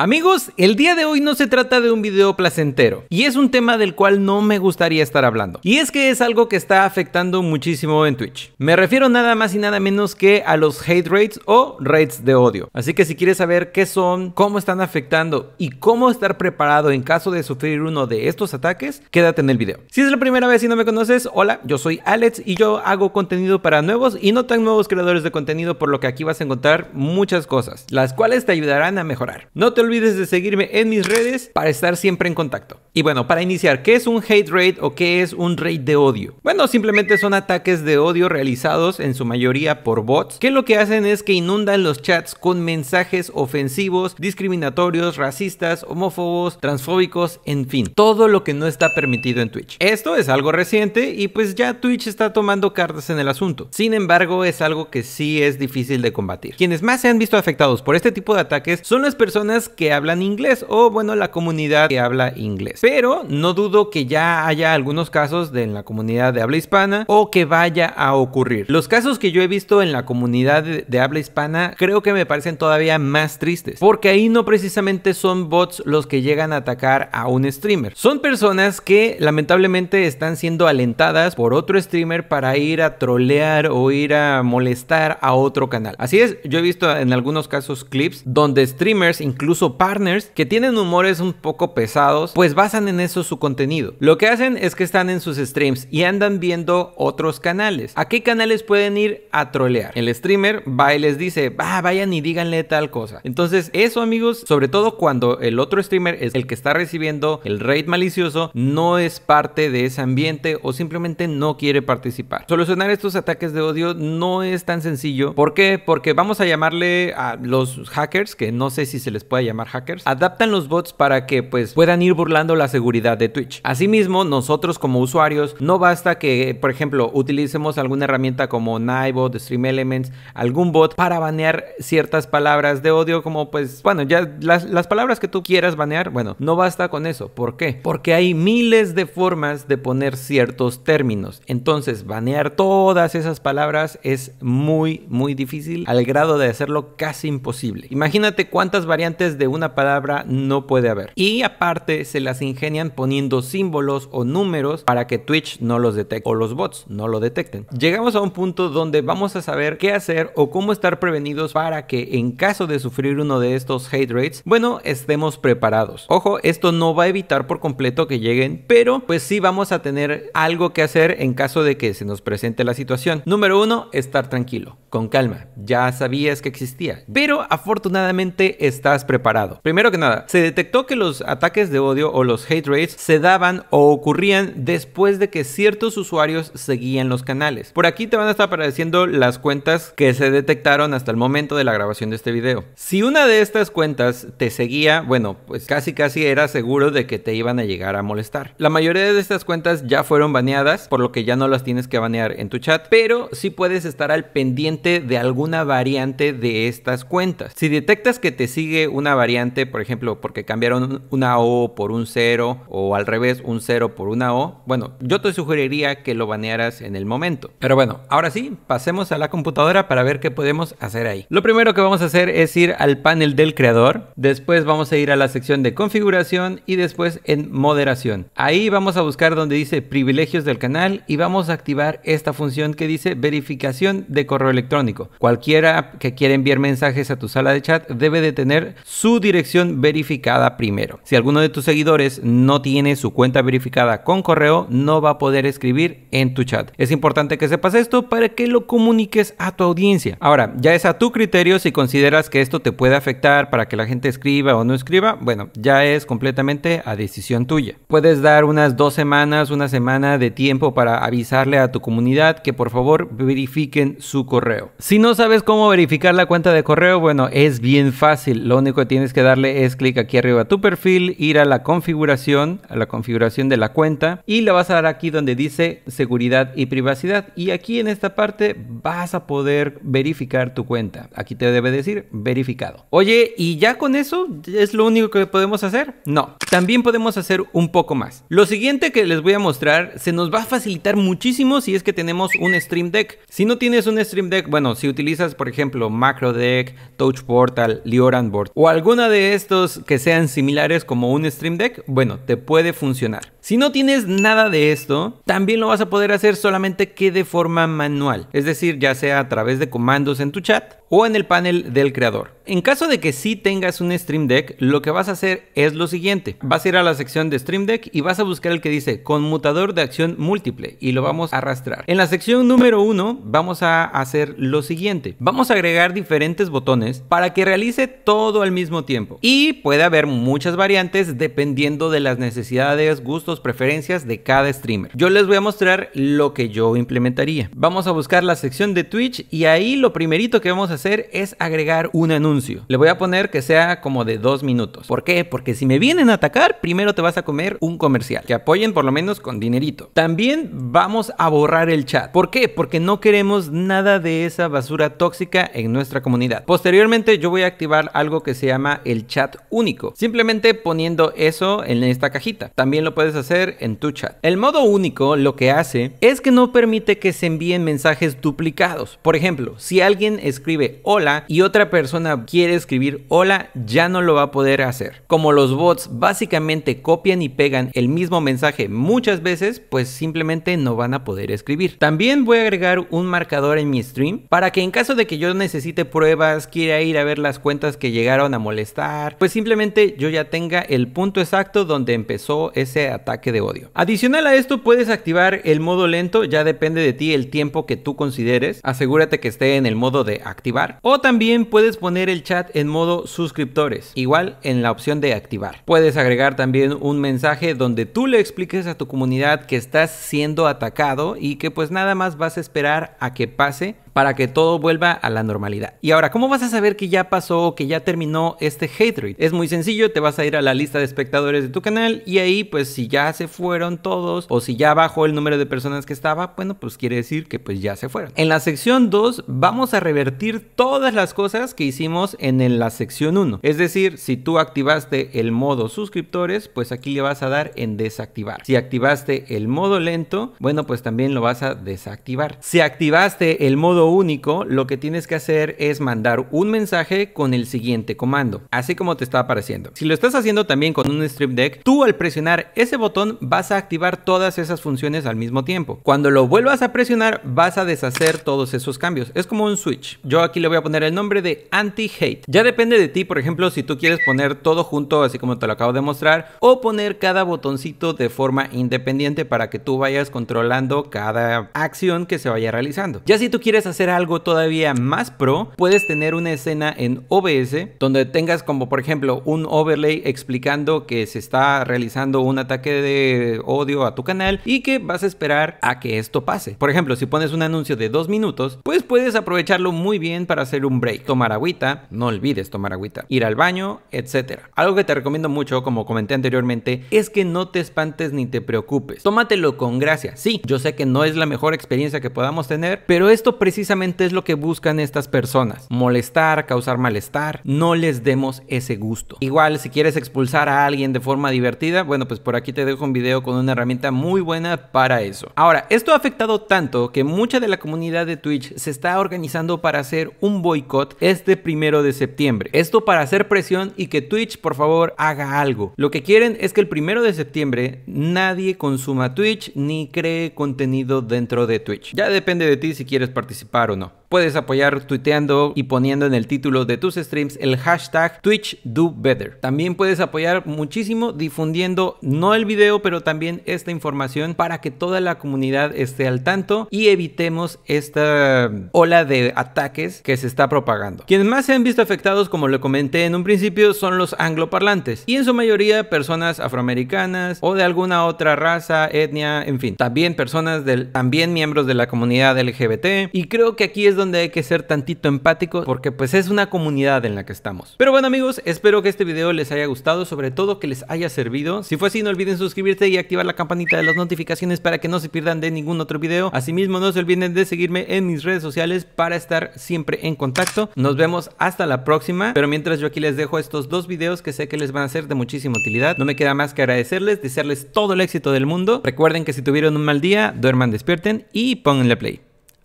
Amigos, el día de hoy no se trata de un video placentero y es un tema del cual no me gustaría estar hablando. Y es que es algo que está afectando muchísimo en Twitch. Me refiero nada más y nada menos que a los hate rates o rates de odio. Así que si quieres saber qué son, cómo están afectando y cómo estar preparado en caso de sufrir uno de estos ataques, quédate en el video. Si es la primera vez y no me conoces, hola, yo soy Alex y yo hago contenido para nuevos y no tan nuevos creadores de contenido, por lo que aquí vas a encontrar muchas cosas, las cuales te ayudarán a mejorar. No te olvides de seguirme en mis redes para estar siempre en contacto. Y bueno, para iniciar, ¿qué es un hate raid o qué es un raid de odio? Bueno, simplemente son ataques de odio realizados en su mayoría por bots, que lo que hacen es que inundan los chats con mensajes ofensivos, discriminatorios, racistas, homófobos, transfóbicos, en fin, todo lo que no está permitido en Twitch. Esto es algo reciente y pues ya Twitch está tomando cartas en el asunto. Sin embargo, es algo que sí es difícil de combatir. Quienes más se han visto afectados por este tipo de ataques son las personas que hablan inglés o bueno, la comunidad que habla inglés. Pero no dudo que ya haya algunos casos de en la comunidad de habla hispana o que vaya a ocurrir. Los casos que yo he visto en la comunidad de, de habla hispana creo que me parecen todavía más tristes, porque ahí no precisamente son bots los que llegan a atacar a un streamer. Son personas que lamentablemente están siendo alentadas por otro streamer para ir a trolear o ir a molestar a otro canal. Así es, yo he visto en algunos casos clips donde streamers incluso o partners que tienen humores un poco pesados, pues basan en eso su contenido. Lo que hacen es que están en sus streams y andan viendo otros canales. ¿A qué canales pueden ir a trolear? El streamer va y les dice, vayan y díganle tal cosa. Entonces, eso amigos, sobre todo cuando el otro streamer es el que está recibiendo el raid malicioso, no es parte de ese ambiente o simplemente no quiere participar. Solucionar estos ataques de odio no es tan sencillo. ¿Por qué? Porque vamos a llamarle a los hackers, que no sé si se les puede llamar hackers, adaptan los bots para que pues puedan ir burlando la seguridad de Twitch. Asimismo, nosotros como usuarios no basta que, por ejemplo, utilicemos alguna herramienta como Naibot, Stream Elements, algún bot para banear ciertas palabras de odio como pues, bueno, ya las, las palabras que tú quieras banear, bueno, no basta con eso. ¿Por qué? Porque hay miles de formas de poner ciertos términos. Entonces, banear todas esas palabras es muy, muy difícil al grado de hacerlo casi imposible. Imagínate cuántas variantes de una palabra no puede haber. Y aparte se las ingenian poniendo símbolos o números para que Twitch no los detecte o los bots no lo detecten. Llegamos a un punto donde vamos a saber qué hacer o cómo estar prevenidos para que en caso de sufrir uno de estos hate rates, bueno, estemos preparados. Ojo, esto no va a evitar por completo que lleguen, pero pues sí vamos a tener algo que hacer en caso de que se nos presente la situación. Número uno, estar tranquilo, con calma. Ya sabías que existía, pero afortunadamente estás preparado Primero que nada, se detectó que los ataques de odio o los hate rates se daban o ocurrían después de que ciertos usuarios seguían los canales. Por aquí te van a estar apareciendo las cuentas que se detectaron hasta el momento de la grabación de este video. Si una de estas cuentas te seguía, bueno, pues casi casi era seguro de que te iban a llegar a molestar. La mayoría de estas cuentas ya fueron baneadas, por lo que ya no las tienes que banear en tu chat, pero sí puedes estar al pendiente de alguna variante de estas cuentas. Si detectas que te sigue una variante, por ejemplo, porque cambiaron una O por un cero o al revés un cero por una O, bueno, yo te sugeriría que lo banearas en el momento. Pero bueno, ahora sí, pasemos a la computadora para ver qué podemos hacer ahí. Lo primero que vamos a hacer es ir al panel del creador, después vamos a ir a la sección de configuración y después en moderación. Ahí vamos a buscar donde dice privilegios del canal y vamos a activar esta función que dice verificación de correo electrónico. Cualquiera que quiera enviar mensajes a tu sala de chat debe de tener su dirección verificada primero. Si alguno de tus seguidores no tiene su cuenta verificada con correo, no va a poder escribir en tu chat. Es importante que sepas esto para que lo comuniques a tu audiencia. Ahora, ya es a tu criterio si consideras que esto te puede afectar para que la gente escriba o no escriba. Bueno, ya es completamente a decisión tuya. Puedes dar unas dos semanas, una semana de tiempo para avisarle a tu comunidad que por favor verifiquen su correo. Si no sabes cómo verificar la cuenta de correo, bueno, es bien fácil. Lo único que tienes tienes que darle es clic aquí arriba a tu perfil, ir a la configuración, a la configuración de la cuenta y la vas a dar aquí donde dice seguridad y privacidad y aquí en esta parte vas a poder verificar tu cuenta. Aquí te debe decir verificado. Oye, ¿y ya con eso es lo único que podemos hacer? No, también podemos hacer un poco más. Lo siguiente que les voy a mostrar se nos va a facilitar muchísimo si es que tenemos un Stream Deck. Si no tienes un Stream Deck, bueno, si utilizas por ejemplo Macro Deck, Touch Portal, Lioran Board o algo alguna de estos que sean similares como un Stream Deck, bueno, te puede funcionar. Si no tienes nada de esto, también lo vas a poder hacer solamente que de forma manual, es decir, ya sea a través de comandos en tu chat o en el panel del creador. En caso de que sí tengas un Stream Deck, lo que vas a hacer es lo siguiente. Vas a ir a la sección de Stream Deck y vas a buscar el que dice conmutador de acción múltiple y lo vamos a arrastrar. En la sección número 1 vamos a hacer lo siguiente. Vamos a agregar diferentes botones para que realice todo al mismo tiempo. Y puede haber muchas variantes dependiendo de las necesidades, gustos preferencias de cada streamer. Yo les voy a mostrar lo que yo implementaría. Vamos a buscar la sección de Twitch y ahí lo primerito que vamos a hacer es agregar un anuncio. Le voy a poner que sea como de dos minutos. ¿Por qué? Porque si me vienen a atacar, primero te vas a comer un comercial. Que apoyen por lo menos con dinerito. También vamos a borrar el chat. ¿Por qué? Porque no queremos nada de esa basura tóxica en nuestra comunidad. Posteriormente yo voy a activar algo que se llama el chat único. Simplemente poniendo eso en esta cajita. También lo puedes hacer en tu chat. El modo único lo que hace es que no permite que se envíen mensajes duplicados. Por ejemplo, si alguien escribe hola y otra persona quiere escribir hola, ya no lo va a poder hacer. Como los bots básicamente copian y pegan el mismo mensaje muchas veces, pues simplemente no van a poder escribir. También voy a agregar un marcador en mi stream para que en caso de que yo necesite pruebas, quiera ir a ver las cuentas que llegaron a molestar, pues simplemente yo ya tenga el punto exacto donde empezó ese ataque ataque de odio. Adicional a esto puedes activar el modo lento, ya depende de ti el tiempo que tú consideres, asegúrate que esté en el modo de activar o también puedes poner el chat en modo suscriptores, igual en la opción de activar. Puedes agregar también un mensaje donde tú le expliques a tu comunidad que estás siendo atacado y que pues nada más vas a esperar a que pase para que todo vuelva a la normalidad. Y ahora, ¿cómo vas a saber que ya pasó o que ya terminó este hatred? Es muy sencillo, te vas a ir a la lista de espectadores de tu canal y ahí pues si ya se fueron todos o si ya bajó el número de personas que estaba, bueno, pues quiere decir que pues ya se fueron. En la sección 2 vamos a revertir todas las cosas que hicimos en la sección 1. Es decir, si tú activaste el modo suscriptores, pues aquí le vas a dar en desactivar. Si activaste el modo lento, bueno, pues también lo vas a desactivar. Si activaste el modo único, lo que tienes que hacer es mandar un mensaje con el siguiente comando, así como te está apareciendo. Si lo estás haciendo también con un Strip Deck, tú al presionar ese botón vas a activar todas esas funciones al mismo tiempo. Cuando lo vuelvas a presionar, vas a deshacer todos esos cambios. Es como un switch. Yo aquí le voy a poner el nombre de anti-hate. Ya depende de ti, por ejemplo, si tú quieres poner todo junto, así como te lo acabo de mostrar, o poner cada botoncito de forma independiente para que tú vayas controlando cada acción que se vaya realizando. Ya si tú quieres hacer algo todavía más pro, puedes tener una escena en OBS donde tengas como por ejemplo un overlay explicando que se está realizando un ataque de odio a tu canal y que vas a esperar a que esto pase. Por ejemplo, si pones un anuncio de dos minutos, pues puedes aprovecharlo muy bien para hacer un break, tomar agüita, no olvides tomar agüita, ir al baño, etcétera. Algo que te recomiendo mucho, como comenté anteriormente, es que no te espantes ni te preocupes. Tómatelo con gracia. Sí, yo sé que no es la mejor experiencia que podamos tener, pero esto precisamente precisamente es lo que buscan estas personas, molestar, causar malestar, no les demos ese gusto. Igual si quieres expulsar a alguien de forma divertida, bueno, pues por aquí te dejo un video con una herramienta muy buena para eso. Ahora, esto ha afectado tanto que mucha de la comunidad de Twitch se está organizando para hacer un boicot este primero de septiembre. Esto para hacer presión y que Twitch por favor haga algo. Lo que quieren es que el primero de septiembre nadie consuma Twitch ni cree contenido dentro de Twitch. Ya depende de ti si quieres participar participar o no. Puedes apoyar tuiteando y poniendo en el título de tus streams el hashtag Twitch Do Better. También puedes apoyar muchísimo difundiendo no el video, pero también esta información para que toda la comunidad esté al tanto y evitemos esta mm, ola de ataques que se está propagando. Quienes más se han visto afectados, como lo comenté en un principio, son los angloparlantes y en su mayoría personas afroamericanas o de alguna otra raza, etnia, en fin, también personas del también miembros de la comunidad LGBT y creo creo que aquí es donde hay que ser tantito empático porque pues es una comunidad en la que estamos. Pero bueno amigos, espero que este video les haya gustado, sobre todo que les haya servido. Si fue así, no olviden suscribirse y activar la campanita de las notificaciones para que no se pierdan de ningún otro video. Asimismo, no se olviden de seguirme en mis redes sociales para estar siempre en contacto. Nos vemos hasta la próxima, pero mientras yo aquí les dejo estos dos videos que sé que les van a ser de muchísima utilidad. No me queda más que agradecerles, desearles todo el éxito del mundo. Recuerden que si tuvieron un mal día, duerman, despierten y pónganle play.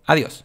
Adiós.